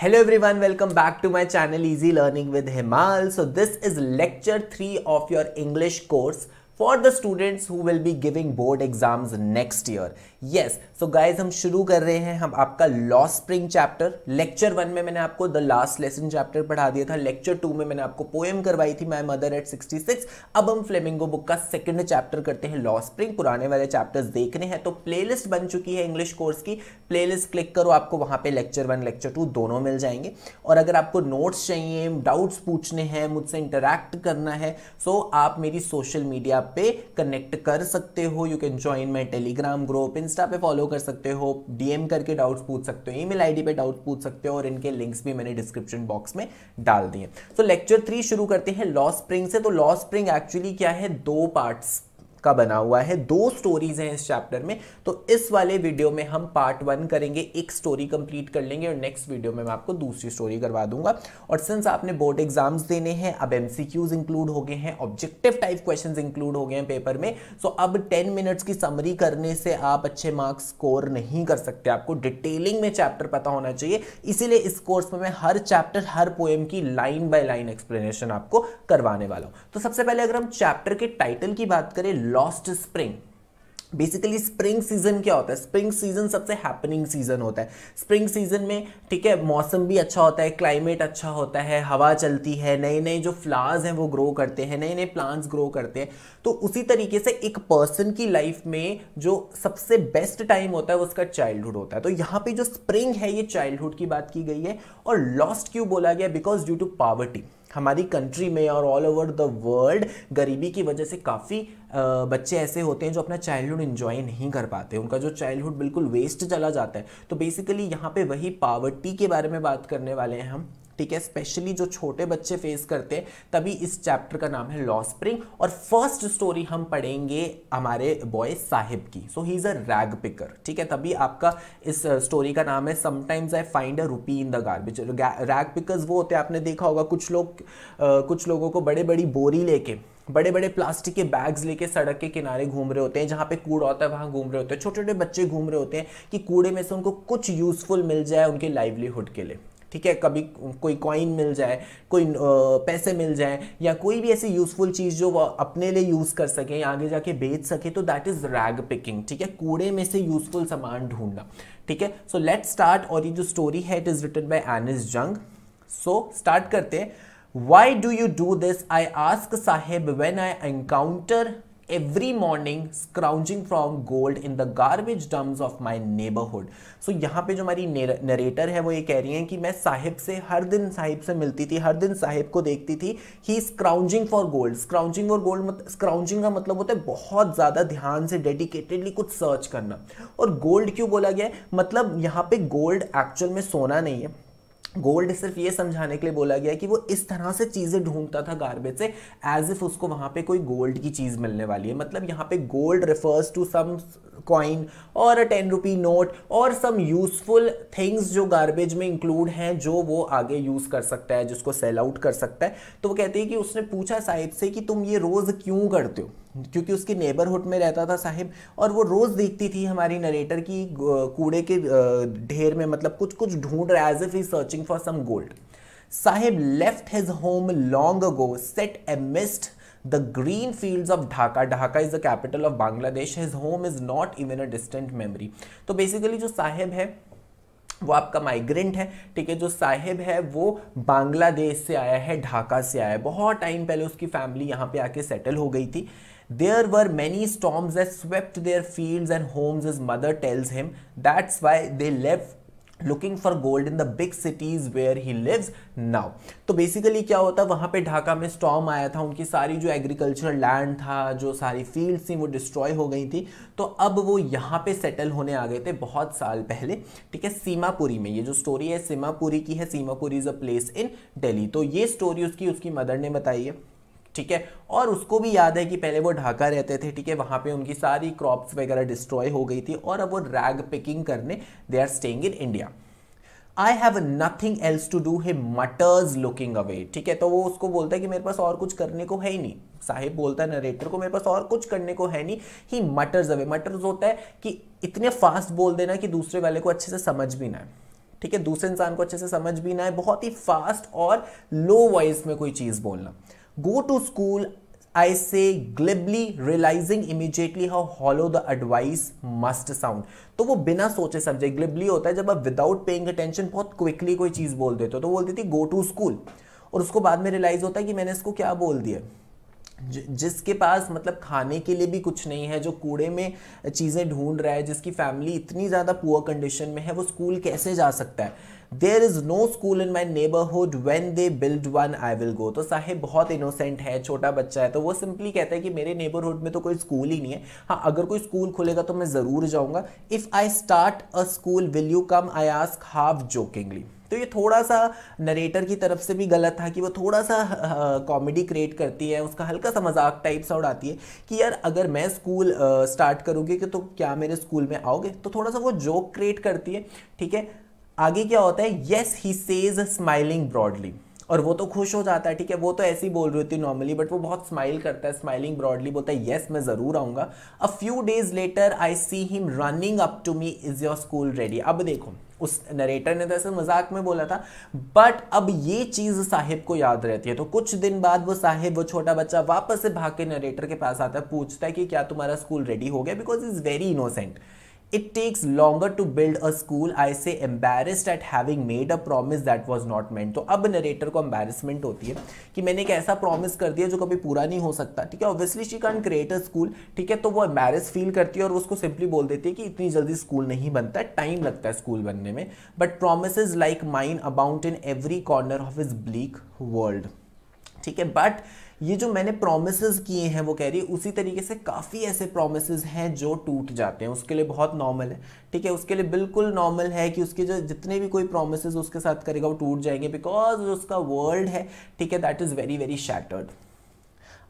Hello everyone, welcome back to my channel Easy Learning with Himal. So this is lecture 3 of your English course for the students who will be giving board exams next year yes so guys हम शुरू कर रहे हैं हम आपका लॉ spring chapter lecture one में मैंने आपको द लास्ट लेसन चैप्टर पढ़ा दिया था लेक्चर टू में मैंने आपको पोएम करवाई थी my mother at sixty six अब हम फ्लेमिंगो बुक का सेकेंड चैप्टर करते हैं लॉ स्प्रिंग पुराने वाले चैप्टर्स देखने हैं तो प्ले लिस्ट बन चुकी है इंग्लिश कोर्स की प्ले लिस्ट क्लिक करो आपको वहाँ पे लेक्चर वन लेक्चर टू दोनों मिल जाएंगे और अगर आपको नोट्स चाहिए डाउट्स पूछने हैं मुझसे इंटरेक्ट करना है सो आप मेरी सोशल मीडिया व्हाट्सएप पे कनेक्ट कर सकते हो you can join my Telegram group Insta पे फॉलो कर सकते हो डीएम करके डाउट्स पूछ सकते हो ईमेल आईडी पे डाउट पूछ सकते हो और इनके लिंक्स भी मैंने डिस्क्रिप्शन बॉक्स में डाल दिए तो लेक्चर थ्री शुरू करते हैं लॉ स्प्रिंग से तो लॉ स्प्रिंग एक्चुअली क्या है दो पार्ट्स का बना हुआ है दो स्टोरीज हैं इस चैप्टर में तो इस वाले वीडियो में हम पार्ट वन करेंगे एक स्टोरी कंप्लीट कर लेंगे और नेक्स्ट वीडियो में मैं आपको दूसरी स्टोरी करवा दूंगा और सिंस आपने बोर्ड एग्जाम्स देने हैं अब एमसीक्यूज इंक्लूड हो गए हैं ऑब्जेक्टिव टाइप क्वेश्चन इंक्लूड हो गए हैं पेपर में सो अब टेन मिनट्स की समरी करने से आप अच्छे मार्क्स स्कोर नहीं कर सकते आपको डिटेलिंग में चैप्टर पता होना चाहिए इसीलिए इस कोर्स में मैं हर चैप्टर हर पोएम की लाइन बाय लाइन एक्सप्लेनेशन आपको करवाने वाला हूँ तो सबसे पहले अगर हम चैप्टर के टाइटल की बात करें lost spring basically spring season क्या होता है स्प्रिंग सीजन सबसे हैपनिंग सीजन होता है स्प्रिंग सीजन में ठीक है मौसम भी अच्छा होता है क्लाइमेट अच्छा होता है हवा चलती है नए नए जो फ्लावर्स हैं वो ग्रो करते हैं नए नए प्लांट्स ग्रो करते हैं तो उसी तरीके से एक पर्सन की लाइफ में जो सबसे बेस्ट टाइम होता है वो उसका चाइल्डहुड होता है तो यहाँ पे जो स्प्रिंग है ये चाइल्डहुड की बात की गई है और लॉस्ट क्यों बोला गया बिकॉज ड्यू टू पावर्टी हमारी कंट्री में और ऑल ओवर द वर्ल्ड गरीबी की वजह से काफ़ी बच्चे ऐसे होते हैं जो अपना चाइल्डहुड इन्जॉय नहीं कर पाते उनका जो चाइल्डहुड बिल्कुल वेस्ट चला जाता है तो बेसिकली यहाँ पे वही पावर्टी के बारे में बात करने वाले हैं हम ठीक है स्पेशली जो छोटे बच्चे फेस करते हैं तभी इस चैप्टर का नाम है लॉ स्प्रिंग और फर्स्ट स्टोरी हम पढ़ेंगे हमारे बॉय साहिब की so he is a rag picker ठीक है तभी आपका इस स्टोरी का नाम है sometimes I find a rupee in the garbage rag pickers वो होते हैं आपने देखा होगा कुछ लोग कुछ लोगों को बड़े बड़ी बोरी लेके बड़े बड़े प्लास्टिक के बैग्स लेके सड़क के किनारे घूम रहे होते हैं जहाँ पे कूड़ा होता है वहाँ घूम रहे होते हैं छोटे छोटे बच्चे घूम रहे होते हैं कि कूड़े में से उनको कुछ यूज़फुल मिल जाए उनके लाइवलीहुड के लिए ठीक है कभी कोई कॉइन मिल जाए कोई पैसे मिल जाए या कोई भी ऐसी यूज़फुल चीज़ जो वो अपने लिए यूज़ कर सके आगे जाके बेच सके तो दैट इज़ रैग पिकिंग ठीक है कूड़े में से यूज़फुल सामान ढूंढना ठीक है सो लेट स्टार्ट और ये जो स्टोरी है it is written by Anees Jung so start करते हैं why do you do this I ask Saheb when I encounter every morning scrounging from gold in the garbage dumps of my neighbourhood so यहाँ पे जो हमारी नरेटर है वो ये कह रही हैं कि मैं साहिब से हर दिन साहिब से मिलती थी हर दिन साहिब को देखती थी he is for gold scrounging for gold मत स्क्राउंजिंग का मतलब होता है बहुत ज़्यादा ध्यान से डेडिकेटेडली कुछ सर्च करना और गोल्ड क्यों बोला गया है मतलब यहाँ पे गोल्ड एक्चुअल में सोना नहीं है गोल्ड सिर्फ ये समझाने के लिए बोला गया कि वो इस तरह से चीज़ें ढूंढता था गार्बेज से एज इफ उसको वहाँ पे कोई गोल्ड की चीज़ मिलने वाली है मतलब यहाँ पे gold refers to some coin और अ टेन रुपी नोट और सम यूजफुल थिंग्स जो गार्बेज में इंक्लूड हैं जो वो आगे यूज़ कर सकता है जिसको सेल आउट कर सकता है तो वो कहते हैं कि उसने पूछा साहिब से कि तुम ये रोज़ क्यों करते हो क्योंकि उसके नेबरहुड में रहता था साहिब और वो रोज़ देखती थी हमारी नरेटर की कूड़े के ढेर में मतलब कुछ कुछ ढूंढ रहा है as if he searching for some gold Saheb left his home long ago set amidst the green fields of Dhaka Dhaka is the capital of Bangladesh his home is not even a distant memory तो बेसिकली जो साहिब है वो आपका migrant है ठीक है जो साहिब है वो बांग्लादेश से आया है ढाका से आया है बहुत टाइम पहले उसकी फैमिली यहाँ पे आके सेटल हो गई थी there were many storms as swept their fields and homes his mother tells him that's why they left looking for gold in the big cities where he lives now तो basically क्या होता है वहाँ पर ढाका में स्टॉम आया था उनकी सारी जो एग्रीकल्चरल लैंड था जो सारी फील्ड थी वो डिस्ट्रॉय हो गई थी तो अब वो यहाँ पे सेटल होने आ गए थे बहुत साल पहले ठीक है सीमापुरी में ये जो स्टोरी है सीमापुरी की है Seemapuri is a place in Delhi तो ये स्टोरी उसकी उसकी मदर ने बताई है ठीक है और उसको भी याद है कि पहले वो ढाका रहते थे ठीक है वहाँ पे उनकी सारी क्रॉप्स वगैरह डिस्ट्रॉय हो गई थी और अब वो रैग पिकिंग करने they are staying in India I have nothing else to do he mutters looking away ठीक है तो वो उसको बोलता है कि मेरे पास और कुछ करने को है ही नहीं साहिब बोलता है नरेटर को मेरे पास और कुछ करने को है नहीं ही मटर्स अवे मटर्स होता है कि इतने फास्ट बोल देना कि दूसरे वाले को अच्छे से समझ भी ना है ठीक है दूसरे इंसान को अच्छे से समझ भी ना है बहुत ही फास्ट और लो वॉइस में कोई चीज़ बोलना गो to school I say glibly realising immediately how hollow the advice must sound तो वो बिना सोचे समझे ग्लिबली होता है जब आप विदाउट पेइंग अटेंशन बहुत क्विकली कोई चीज़ बोल देते हो तो बोलती थी गो टू स्कूल और उसको बाद में रियलाइज़ होता है कि मैंने इसको क्या बोल दिया जिसके पास मतलब खाने के लिए भी कुछ नहीं है जो कूड़े में चीज़ें ढूंढ रहा है जिसकी फैमिली इतनी ज़्यादा पुअर कंडीशन में है वो स्कूल कैसे जा सकता है there is no school in my neighbourhood when they build one I will go तो साहेब बहुत इनोसेंट है छोटा बच्चा है तो वो सिंपली कहता है कि मेरे नेबरहुड में तो कोई स्कूल ही नहीं है हाँ अगर कोई स्कूल खुलेगा तो मैं ज़रूर जाऊंगा if I start a school will you come I ask half jokingly तो ये थोड़ा सा नरेटर की तरफ से भी गलत था कि वो थोड़ा सा कॉमेडी क्रिएट करती है उसका हल्का सा मजाक टाइप सा उड़ाती है कि यार अगर मैं स्कूल स्टार्ट करूँगी कि तो क्या मेरे स्कूल में आओगे तो थोड़ा सा वो जोक क्रिएट करती है ठीक है आगे क्या होता है yes he says smiling broadly और वो तो खुश हो जाता है ठीक है वो तो ऐसी बोल रही होती है नॉर्मली बट वो बहुत स्माइल करता है स्माइलिंग ब्रॉडली बोलता है येस मैं ज़रूर आऊंगा a few days later I see him running up to me is your school ready अब देखो उस नरेटर ने तो ऐसे मजाक में बोला था बट अब ये चीज़ साहिब को याद रहती है तो कुछ दिन बाद वो साहिब वो छोटा बच्चा वापस से भाग के नरेटर के पास आता है पूछता है कि क्या तुम्हारा स्कूल रेडी हो गया because is very innocent It takes longer to build a school. I say embarrassed at having made a promise that was not meant. तो अब नरेटर को एम्बेरसमेंट होती है कि मैंने एक ऐसा प्रॉमिस कर दिया जो कभी पूरा नहीं हो सकता ठीक है obviously she can create a school ठीक है तो वो एम्बेरस फील करती है और उसको सिंपली बोल देती है कि इतनी जल्दी स्कूल नहीं बनता टाइम लगता है स्कूल बनने में but promise like mine about in every corner of is bleak world ठीक है बट ये जो मैंने प्रोमिस किए हैं वो कह रही है उसी तरीके से काफ़ी ऐसे प्रोमिस हैं जो टूट जाते हैं उसके लिए बहुत नॉर्मल है ठीक है उसके लिए बिल्कुल नॉर्मल है कि उसके जो जितने भी कोई प्रोमिस उसके साथ करेगा वो टूट जाएंगे बिकॉज उसका वर्ल्ड है ठीक है that is very very shattered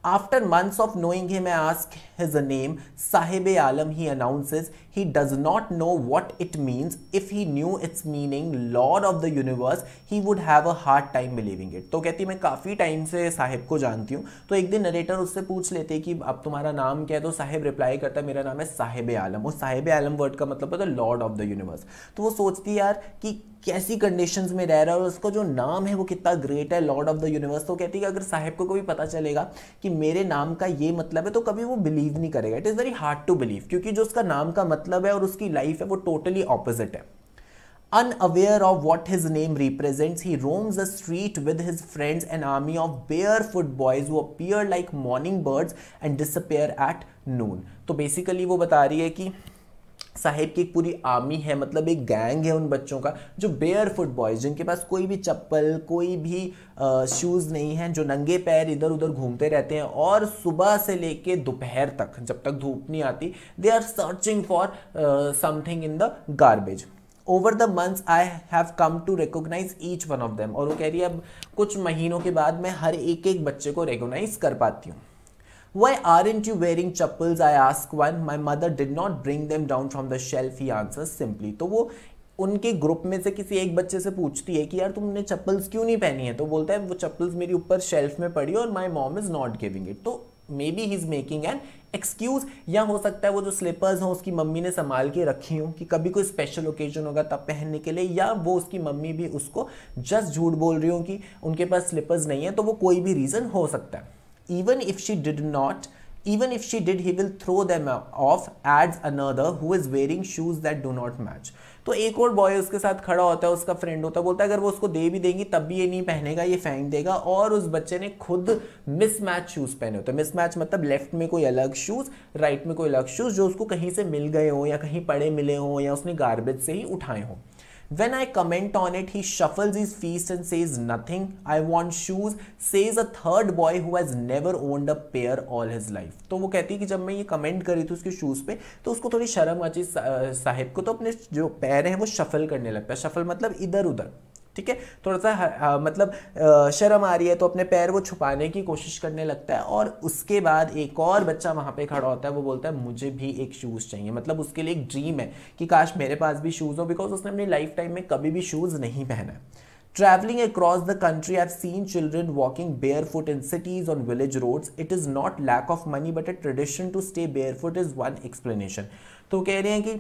after months of knowing him I ask his a name Saheb Alam he announces he does not know what it means if he knew its meaning lord of the universe he would have a hard time believing it तो कहती मैं काफ़ी time से साहिब को जानती हूँ तो एक दिन नरेटर उससे पूछ लेते कि अब तुम्हारा नाम क्या है तो साहिब रिप्लाई करता मेरा नाम है साहिब आलम और साहिब आलम वर्ड का मतलब होता है लॉर्ड ऑफ द यूनिवर्स तो वो सोचती यार कि कैसी कंडीशंस में रह रहा है और उसका जो नाम है वो कितना ग्रेट है लॉर्ड ऑफ द यूनिवर्स तो कहती है कि अगर साहेब को कभी पता चलेगा कि मेरे नाम का ये मतलब है तो कभी वो बिलीव नहीं करेगा it is very hard to believe क्योंकि जो उसका नाम का मतलब है और उसकी लाइफ है वो टोटली ऑपोजिट है of what his name represent he roams a street with his friends and army of barefoot boys वो appear like morning birds and disappear at noon तो बेसिकली वो बता रही है कि साहिब की एक पूरी आर्मी है मतलब एक गैंग है उन बच्चों का जो बेयर फुट बॉयज़ जिनके पास कोई भी चप्पल कोई भी शूज़ नहीं है जो नंगे पैर इधर उधर घूमते रहते हैं और सुबह से लेके दोपहर तक जब तक धूप नहीं आती they are searching for something in the garbage over the months I have come to recognise each one of them और वो कह रही है अब कुछ महीनों के बाद मैं हर एक एक बच्चे को रिकोगनाइज कर पाती हूँ Why aren't you wearing chappals? I ask one. My mother did not bring them down from the shelf. He answers simply. तो वो उनके ग्रुप में से किसी एक बच्चे से पूछती है कि यार तुमने चप्पल्स क्यों नहीं पहनी है तो बोलता है वो चप्पल्स मेरी ऊपर शेल्फ में पड़ी और my mom is not giving it तो maybe he is making an excuse या हो सकता है वो जो स्लीपर्स हों उसकी मम्मी ने संभाल के रखी हूँ कि कभी कोई स्पेशल ओकेजन होगा तब पहनने के लिए या वो उसकी मम्मी भी उसको जस्ट झूठ बोल रही हो कि उनके पास स्लीपर्स नहीं है तो वो कोई भी रीज़न हो सकता है even if she did not even if she did he will throw them off adds another who is wearing shoes that do not match तो एक और बॉय उसके साथ खड़ा होता है उसका फ्रेंड होता है बोलता है अगर वो उसको दे भी देंगी तब भी ये नहीं पहनेगा ये फेंक देगा और उस बच्चे ने खुद मिसमैच शूज़ पहने होते हैं मिसमैच मतलब लेफ्ट में कोई अलग शूज़ राइट में कोई अलग शूज़ जो उसको कहीं से मिल गए हों या कहीं पड़े मिले हों या उसने गार्बेज से ही उठाए हों When I comment on it, he shuffles his feet and says nothing. I want shoes, says a third boy who has never owned a pair all his life. to wo kehti hai ki jab main ye comment kar rahi thi uske shoes pe to usko thodi sharam aati sahib ko to apne jo pair हैं wo shuffle karne lagta है shuffle मतलब इधर उधर ठीक है थोड़ा सा आ, मतलब आ, शर्म आ रही है तो अपने पैर वो छुपाने की कोशिश करने लगता है और उसके बाद एक और बच्चा वहाँ पे खड़ा होता है वो बोलता है मुझे भी एक शूज़ चाहिए मतलब उसके लिए एक ड्रीम है कि काश मेरे पास भी शूज़ हो बिकॉज उसने अपनी लाइफ टाइम में कभी भी शूज़ नहीं पहना है Traveling across the country, I've seen children walking barefoot in cities on village roads. It is not lack of money, but a tradition to stay barefoot is one explanation. तो कह रहे हैं कि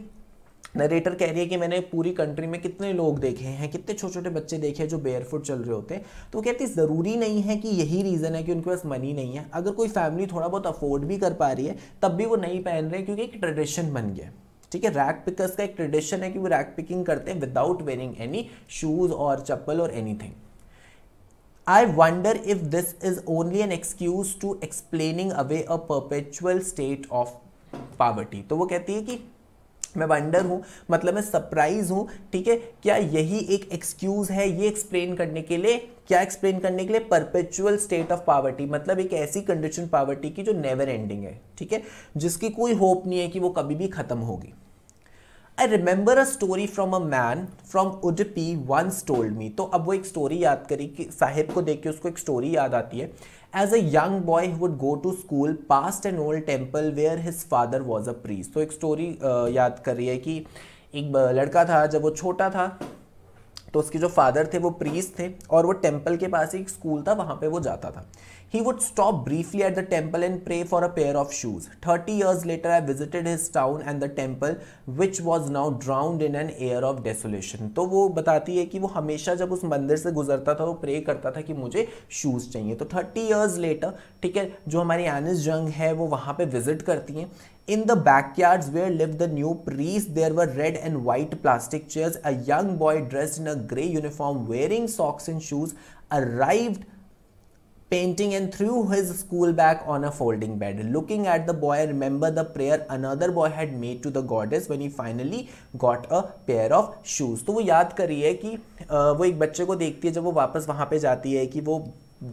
नरेटर कह रही है कि मैंने पूरी कंट्री में कितने लोग देखे हैं कितने छोटे छोटे बच्चे देखे हैं जो बेयरफुट चल रहे होते हैं तो कहती है ज़रूरी नहीं है कि यही रीज़न है कि उनके पास मनी नहीं है अगर कोई फैमिली थोड़ा बहुत अफोर्ड भी कर पा रही है तब भी वो नहीं पहन रहे क्योंकि एक ट्रेडिशन बन गया ठीक है रैक पिकर्स का एक ट्रेडिशन है कि वो रैक पिकिंग करते हैं विदाउट वेयरिंग एनी शूज़ और चप्पल और thing I wonder if this is only an excuse to explaining away a perpetual state of poverty. तो वो कहती है कि मैं वंडर हूँ मतलब मैं सरप्राइज हूँ ठीक है क्या यही एक एक्सक्यूज़ है ये एक्सप्लेन करने के लिए क्या एक्सप्लेन करने के लिए परपेचुअल स्टेट ऑफ पावर्टी मतलब एक ऐसी कंडीशन पावर्टी की जो नेवर एंडिंग है ठीक है जिसकी कोई होप नहीं है कि वो कभी भी ख़त्म होगी I remember a story from a man from Udupi once told me तो अब वो एक स्टोरी याद करी कि साहिब को देख के उसको एक स्टोरी याद आती है as a young boy would go to school past and old temple where his father was a priest तो एक स्टोरी याद कर रही है कि एक लड़का था जब वो छोटा था तो उसके जो फादर थे वो प्रीस थे और वो टेम्पल के पास एक स्कूल था वहाँ पे वो जाता था He would stop briefly at the temple and pray for a pair of shoes. 30 years later, I visited his town and the temple, which was now drowned in an air of desolation. to wo batati hai ki wo hamesha jab us mandir se guzarta tha wo pray karta tha ki mujhe shoes chahiye to 30 years later theek hai jo hamari anis jung hai wo wahan pe visit karti hai In the backyards where lived the new priest, there were red and white plastic chairs. A young boy dressed in a grey uniform, wearing socks and shoes, arrived painting and threw his school bag on a folding bed. Looking at the boy, remember the prayer another boy had made to the goddess when he finally got a pair of shoes. तो वो याद करिए ki wo ek bacche ko dekhti hai jab wo wapas wahan pe jati hai ki wo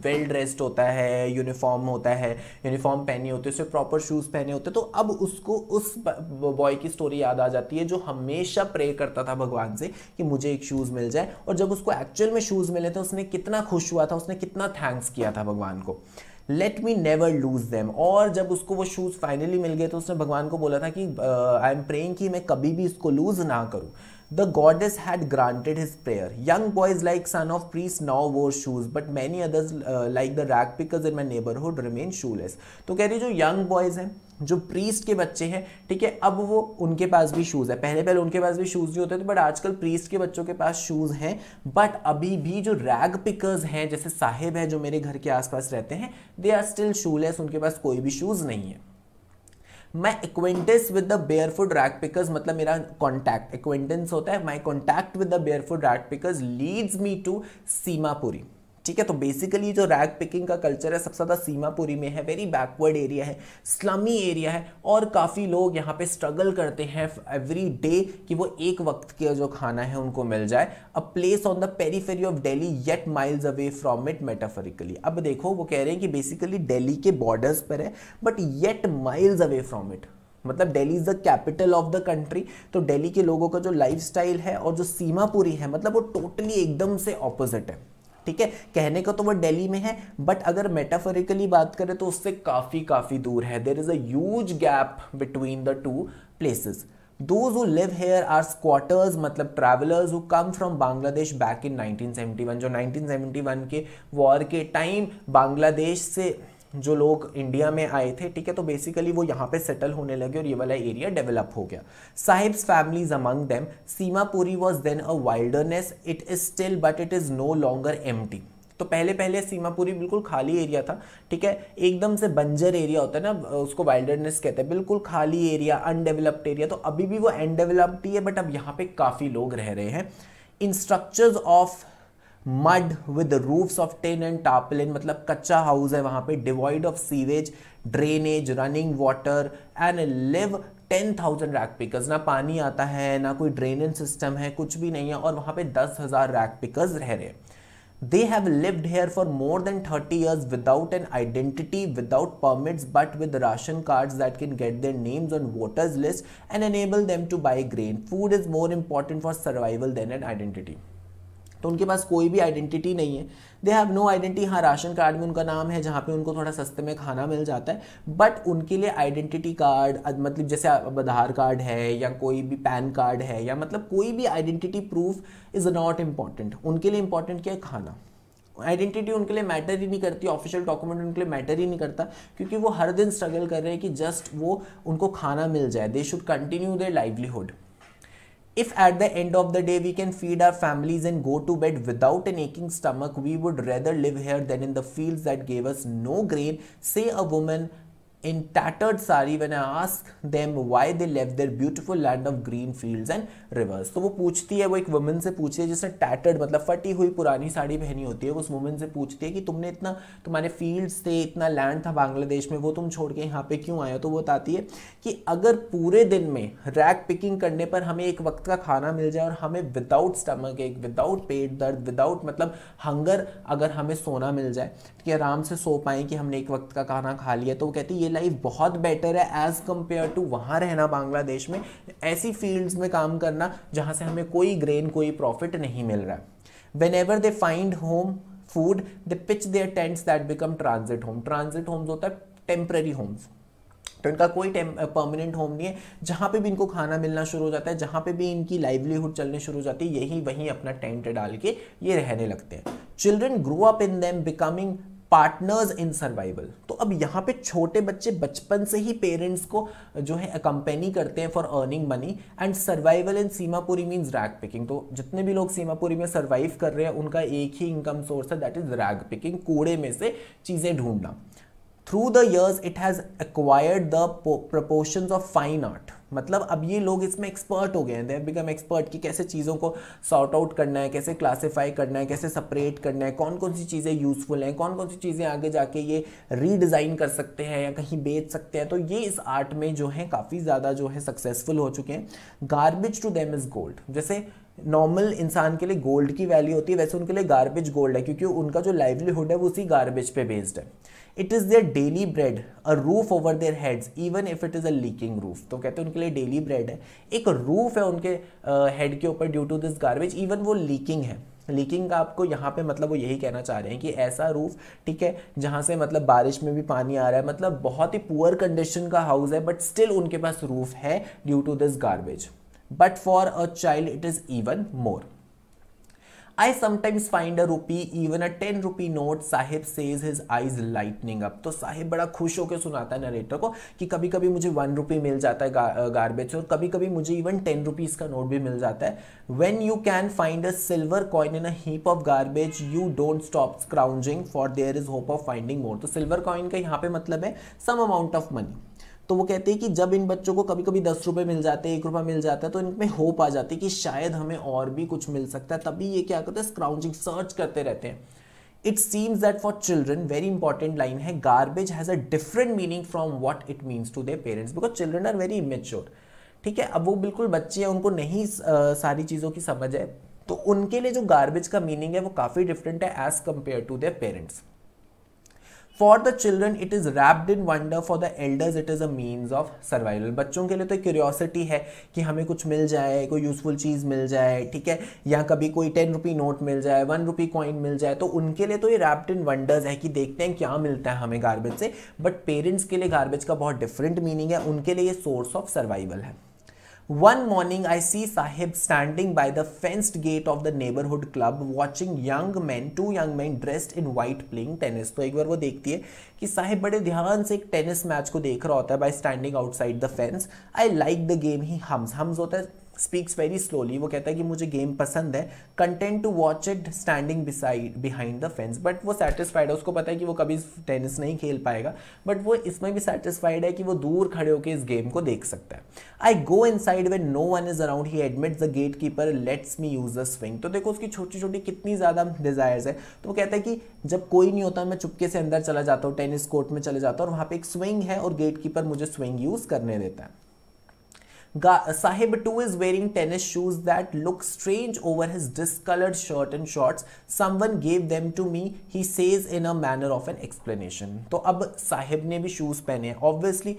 well dressed होता है uniform होता है uniform पहनी होती है उससे प्रॉपर शूज़ पहने होते तो अब उसको उस बॉय की स्टोरी याद आ जाती है जो हमेशा प्रे करता था भगवान से कि मुझे एक शूज़ मिल जाए और जब उसको एक्चुअल में शूज़ मिले थे तो उसने कितना खुश हुआ था उसने कितना थैंक्स किया था भगवान को let me never lose them और जब उसको वो शूज़ फाइनली मिल गए तो उसने भगवान को बोला था कि आई एम प्रेइंग कि मैं कभी भी इसको लूज़ ना करूँ The goddess had granted his prayer. Young boys like son of priest now wore shoes, but many others uh, like the rag pickers in my neighborhood remain shoeless. तो कह रही जो यंग बॉयज़ हैं जो priest के बच्चे हैं ठीक है अब वो उनके पास भी शूज़ है पहले पहले उनके पास भी शूज़ नहीं होते थे बट आजकल प्रीस्ट के बच्चों के पास शूज़ हैं बट अभी भी जो रैग पिकर्स हैं जैसे साहेब हैं जो मेरे घर के आसपास रहते हैं दे आर स्टिल शूलेस उनके पास कोई भी शूज़ नहीं है मैं acquaintance with the barefoot rag pickers मतलब मेरा कॉन्टैक्ट एक्वेंटेंस होता है my contact with the barefoot rag pickers leads me to Seemapuri ठीक है तो बेसिकली जो रैग पिकिंग का कल्चर है सबसे ज़्यादा सीमापुरी में है वेरी बैकवर्ड एरिया है स्लमी एरिया है और काफ़ी लोग यहाँ पे स्ट्रगल करते हैं एवरी डे कि वो एक वक्त के जो खाना है उनको मिल जाए a place on the periphery of Delhi yet miles away from it metaphorically अब देखो वो कह रहे हैं कि बेसिकली डेली के बॉर्डर्स पर है but yet miles away from it मतलब Delhi is the capital of the country तो दिल्ली के लोगों का जो लाइफस्टाइल है और जो सीमापुरी है मतलब वो टोटली एकदम से ऑपोजिट है ठीक है कहने को तो वो दिल्ली में है बट अगर मेटाफोरिकली बात करें तो उससे काफ़ी काफ़ी दूर है there is a gap between the two places those who live here are squatters मतलब come from Bangladesh back in nineteen in 1971 जो 1971 के वॉर के टाइम बांग्लादेश से जो लोग इंडिया में आए थे ठीक है तो बेसिकली वो यहाँ पे सेटल होने लगे और ये वाला एरिया डेवलप हो गया Saheb's families among them Seemapuri was then a wilderness it is still but it is no longer एम तो पहले पहले सीमापुरी बिल्कुल खाली एरिया था ठीक है एकदम से बंजर एरिया होता है ना उसको वाइल्डरनेस कहते हैं बिल्कुल खाली एरिया अनडेवलप्ड एरिया तो अभी भी वो अनडेवलप्ड ही है बट अब यहाँ पे काफ़ी लोग रह रहे हैं in structures of mud with roofs of tin and tarpaulin मतलब कच्चा हाउस है वहां पे devoid of sewage drainage running water and live ten thousand rag pickers ना पानी आता है ना कोई ड्रेनेज सिस्टम है कुछ भी नहीं है और वहां पे दस हजार रैक पिकर्स रह रहे they have lived here for more than thirty years without an identity without permits but with ration card that can get their names on voters list and enable them to buy grain food is more important for survival than an identity तो उनके पास कोई भी identity नहीं है they have no identity हाँ ration card में उनका नाम है जहाँ पे उनको थोड़ा सस्ते में खाना मिल जाता है बट उनके लिए आइडेंटिटी कार्ड मतलब जैसे आधार कार्ड है या कोई भी पैन कार्ड है या मतलब कोई भी identity proof is not important उनके लिए इम्पॉर्टेंट क्या है खाना आइडेंटिटी उनके लिए मैटर ही नहीं करती ऑफिशियल डॉक्यूमेंट उनके लिए मैटर ही नहीं करता क्योंकि वो हर दिन स्ट्रगल कर रहे हैं कि जस्ट वो उनको खाना मिल जाए they should continue their livelihood if at the end of the day we can feed our families and go to bed without an aching stomach, we would rather live here than in the fields that gave us no grain, say a woman in tattered sari when I ask them why they left their beautiful land of green fields and rivers. तो वो पूछती है वो एक woman से पूछती है जिसने tattered मतलब फटी हुई पुरानी साड़ी पहनी होती है उस वुमन से पूछती है कि तुमने इतना तुम्हारे फील्ड्स थे इतना लैंड था बांग्लादेश में वो तुम छोड़ के यहाँ पे क्यों आए हो तो वो बताती है कि अगर पूरे दिन में रैक पिकिंग करने पर हमें एक वक्त का खाना मिल जाए और हमें विदाउट स्टमक एक विदाउट पेट दर्द विदाउट मतलब हंगर अगर हमें सोना मिल जाए कि आराम से सो पाएँ कि हमने एक वक्त का खाना खा लिया तो वो कहती है ये लाइफ बहुत बेटर है एज़ कंपेयर टू वहाँ रहना बांग्लादेश में ऐसी फील्ड्स में काम करना जहाँ से हमें कोई ग्रेन कोई प्रॉफिट नहीं मिल रहा whenever they find home food they pitch their tents that become transit home transit homes होता है टेम्प्रेरी होम्स तो इनका कोई परमानेंट होम नहीं है जहाँ पे भी इनको खाना मिलना शुरू हो जाता है जहाँ पे भी इनकी लाइवलीहुड चलने शुरू हो जाती है यही वहीं अपना टेंट डाल के ये रहने लगते हैं children grow up in them becoming partners in survival तो अब यहाँ पे छोटे बच्चे बचपन से ही पेरेंट्स को जो है अकम्पेनी करते हैं for earning money and survival in Seemapuri means rag picking तो जितने भी लोग सीमापुरी में सर्वाइव कर रहे हैं उनका एक ही इनकम सोर्स है दैट इज रैग पिकिंग कूड़े में से चीज़ें ढूंढना through the years it has acquired the proportion of fine art मतलब अब ये लोग इसमें एक्सपर्ट हो गए हैं देव बिकम एक्सपर्ट कि कैसे चीज़ों को सॉर्ट आउट करना है कैसे क्लासीफाई करना है कैसे सेपरेट करना है कौन कौन सी चीज़ें यूज़फुल हैं कौन कौन सी चीज़ें आगे जाके ये रीडिज़ाइन कर सकते हैं या कहीं बेच सकते हैं तो ये इस आर्ट में जो है काफ़ी ज़्यादा जो है सक्सेसफुल हो चुके हैं garbage to them is gold जैसे नॉर्मल इंसान के लिए गोल्ड की वैल्यू होती है वैसे उनके लिए गार्बेज गोल्ड है क्योंकि उनका जो लाइवलीहुड है वो उसी गार्बेज पे बेस्ड है it is their daily bread a roof over their heads even if it is a leaking roof तो कहते हैं उनके लिए डेली ब्रेड है एक रूफ है उनके हेड uh, के ऊपर due to this garbage even वो लीकिंग है लीकिंग का आपको यहाँ पे मतलब वो यही कहना चाह रहे हैं कि ऐसा रूफ ठीक है जहाँ से मतलब बारिश में भी पानी आ रहा है मतलब बहुत ही पुअर कंडीशन का हाउस है बट स्टिल उनके पास रूफ है due to this garbage but for a child it is even more I sometimes find a rupee, even a ten rupee note, Sahib says his eyes lightening up. तो साहिब बड़ा खुश होकर सुनाता है नरेटर को कि कभी कभी मुझे वन रुपी मिल जाता है गा, गार्बेज से और कभी कभी मुझे इवन टेन रुपीज़ का नोट भी मिल जाता है when you can find a silver coin in up of garbage you don't stop scrounging for there is hope of finding more तो सिल्वर कॉइन का यहाँ पे मतलब है सम अमाउंट ऑफ मनी तो वो कहते हैं कि जब इन बच्चों को कभी कभी दस रुपये मिल जाते हैं एक रुपये मिल जाता है तो इनमें होप आ जाती है कि शायद हमें और भी कुछ मिल सकता है तभी ये क्या करते हैं स्क्राउंजिंग सर्च करते रहते हैं it seems that for children very important line है garbage has a different meaning from what it means to their parents because children are very immature ठीक है अब वो बिल्कुल बच्चे हैं उनको नहीं सारी चीज़ों की समझ है तो उनके लिए जो गार्बेज का मीनिंग है वो काफ़ी डिफरेंट है as compare to their parents for the children it is wrapped in wonder for the elders it is a means of survival बच्चों के लिए तो क्यूरियोसिटी है कि हमें कुछ मिल जाए कोई यूज़फुल चीज़ मिल जाए ठीक है या कभी कोई टेन रुपी नोट मिल जाए वन रुपी कॉइन मिल जाए तो उनके लिए तो ये रैप्ड इन वंडर्स है कि देखते हैं क्या मिलता है हमें गार्बेज से बट पेरेंट्स के लिए गार्बेज का बहुत डिफरेंट मीनिंग है उनके लिए ये सोर्स ऑफ सर्वाइवल है One morning, I see Sahib standing by the fenced gate of the neighborhood club, watching young men, two young men dressed in white playing tennis. तो एक बार वो देखती है कि साहिब बड़े ध्यान से एक टेनिस मैच को देख रहा होता है by standing outside the fence. I like the game. He hums. Hums होता है स्पीक्स वेरी स्लोली वो कहता है कि मुझे गेम पसंद है content to watch it standing beside behind the fence but वो सेटिस्फाइड है उसको पता है कि वो कभी टेनिस नहीं खेल पाएगा बट वो इसमें भी सेटिस्फाइड है कि वो दूर खड़े होकर इस गेम को देख सकता है I go inside when no one is around he admit the gatekeeper lets me use the swing तो देखो उसकी छोटी छोटी कितनी ज़्यादा डिजायर्स है तो वो कहता है कि जब कोई नहीं होता मैं चुपके से अंदर चला जाता हूँ टेनिस कोर्ट में चले जाता हूँ और वहाँ पर एक स्विंग है और गेट कीपर मुझे स्विंग यूज़ करने देता है Sahib too is wearing tennis shoes that look strange over his discoloured shirt and shorts someone gave them to me he says in a manner of an explanation तो अब साहिब ने भी shoes पहने हैं obviously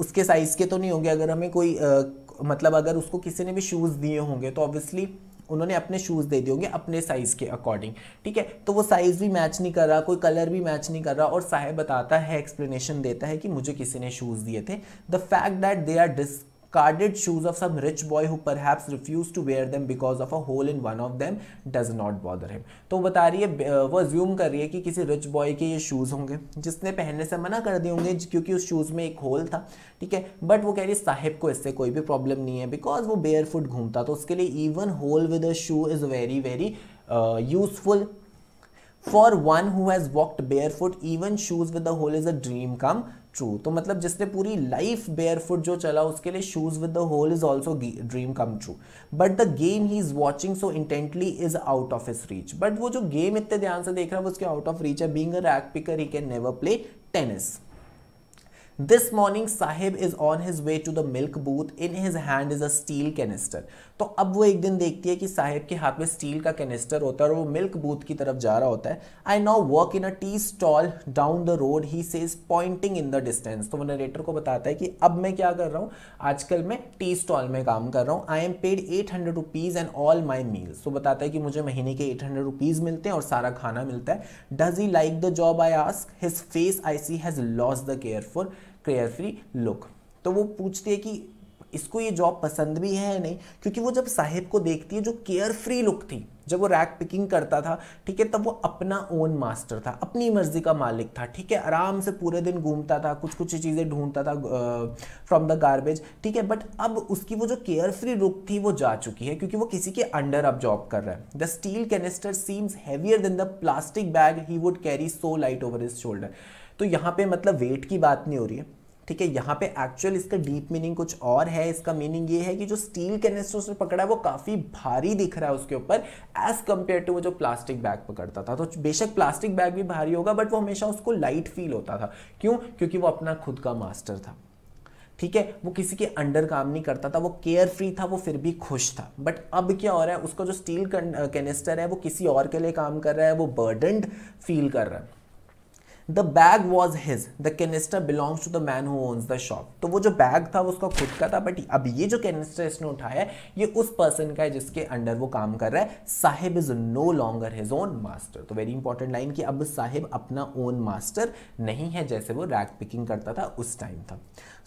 उसके साइज़ के तो नहीं होंगे अगर हमें कोई आ, मतलब अगर उसको किसी ने भी शूज़ दिए होंगे तो ऑब्वियसली उन्होंने अपने शूज़ दे दिए होंगे अपने साइज़ के अकॉर्डिंग ठीक है तो वो साइज़ भी मैच नहीं कर रहा कोई कलर भी मैच नहीं कर रहा और साहेब बताता है एक्सप्लेनेशन देता है कि मुझे किसी ने शूज़ दिए थे the fact that they are डिस carded shoes of some rich boy who perhaps refused to wear them because of a hole in one of them does not bother him तो बता रही है वो ज्यूम कर रही है कि किसी रिच बॉय के ये शूज़ होंगे जिसने पहनने से मना कर दिए होंगे क्योंकि उस शूज़ में एक होल था ठीक है बट वो कह रही है साहिब को इससे कोई भी प्रॉब्लम नहीं है बिकॉज वो बेयर फुट घूमता तो उसके लिए even hole with a shoe is very very useful for one who has walked barefoot even shoes with a hole is a dream come true तो मतलब जिसने पूरी लाइफ बेयर फुट जो चला उसके लिए shoes with the hole is also dream come true but the game he is watching so intently is out of his reach but वो जो गेम इतने ध्यान से देख रहा है वो उसके आउट ऑफ रीच है being a rag picker he can never play tennis this morning Sahib is on his way to the milk booth in his hand is a steel canister तो अब वो एक दिन देखती है कि साहिब के हाथ में स्टील का कैनिस्टर होता है और वो मिल्क बूथ की तरफ जा रहा होता है I now work in a tea stall down the road he says pointing in the distance तो वो नरेटर को बताता है कि अब मैं क्या कर रहा हूँ आजकल मैं टी स्टॉल में काम कर रहा हूँ I am paid eight hundred rupees and all my meals तो बताता है कि मुझे महीने के एट हंड्रेड रुपीज़ मिलते हैं और सारा खाना मिलता है does he like the job I ask his face I see has lost the careful carefree look तो वो पूछती है कि इसको ये जॉब पसंद भी है नहीं क्योंकि वो जब साहिब को देखती है जो केयर फ्री लुक थी जब वो रैक पिकिंग करता था ठीक है तब वो अपना ओन मास्टर था अपनी मर्जी का मालिक था ठीक है आराम से पूरे दिन घूमता था कुछ कुछ चीज़ें ढूंढता था फ्रॉम द गार्बेज ठीक है बट अब उसकी वो जो केयर फ्री लुक थी वो जा चुकी है क्योंकि वो किसी के अंडर अब जॉब कर रहा है the steel canister seems heavier than the plastic bag he would carry so light over his shoulder तो यहाँ पे मतलब वेट की बात नहीं हो रही है ठीक है यहाँ पे एक्चुअल इसका डीप मीनिंग कुछ और है इसका मीनिंग ये है कि जो स्टील कैनिस्टर उसने पकड़ा है वो काफ़ी भारी दिख रहा है उसके ऊपर एज कम्पेयर टू वो जो प्लास्टिक बैग पकड़ता था तो बेशक प्लास्टिक बैग भी भारी होगा बट वो हमेशा उसको लाइट फील होता था क्यों क्योंकि वो अपना खुद का मास्टर था ठीक है वो किसी के अंडर काम नहीं करता था वो केयर फ्री था वो फिर भी खुश था बट अब क्या हो रहा है उसका जो स्टील कैनेस्टर uh, है वो किसी और के लिए काम कर रहा है वो बर्डनड फील कर रहा है the bag was his the canister belongs to the man who owns the shop तो वो जो बैग था वो उसका खुद का था बट अब ये जो कैनिस्टर इसने उठाया है ये उस पर्सन का है जिसके अंडर वो काम कर रहा है Sahib is no longer his own master तो वेरी इंपॉर्टेंट लाइन कि अब साहिब अपना ओन मास्टर नहीं है जैसे वो रैक पिकिंग करता था उस टाइम था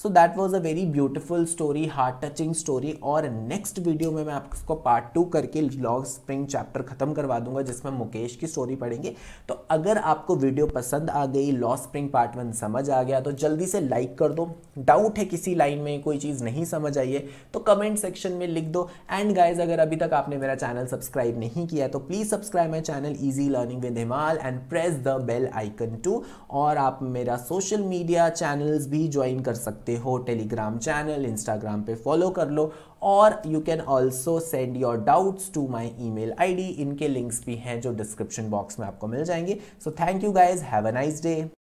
so that was a very beautiful story heart touching story और नेक्स्ट वीडियो में मैं आपको पार्ट टू करके लॉग स्प्रिंग चैप्टर खत्म करवा दूंगा जिसमें मुकेश की स्टोरी पढ़ेंगे तो अगर आपको वीडियो पसंद आ दे लॉ स्प्रिंग पार्ट वन समझ आ गया तो जल्दी से लाइक कर दो डाउट है किसी लाइन में कोई चीज़ नहीं समझ आई है तो कमेंट सेक्शन में लिख दो एंड गाइज अगर अभी तक आपने मेरा चैनल सब्सक्राइब नहीं किया है तो please subscribe my channel easy learning with Himal and press the bell icon too और आप मेरा सोशल मीडिया चैनल्स भी ज्वाइन कर सकते हो टेलीग्राम चैनल इंस्टाग्राम पे फॉलो कर लो और you can also send your doubts to my email I D इनके लिंक्स भी हैं जो डिस्क्रिप्शन बॉक्स में आपको मिल जाएंगे so thank you guys have a nice day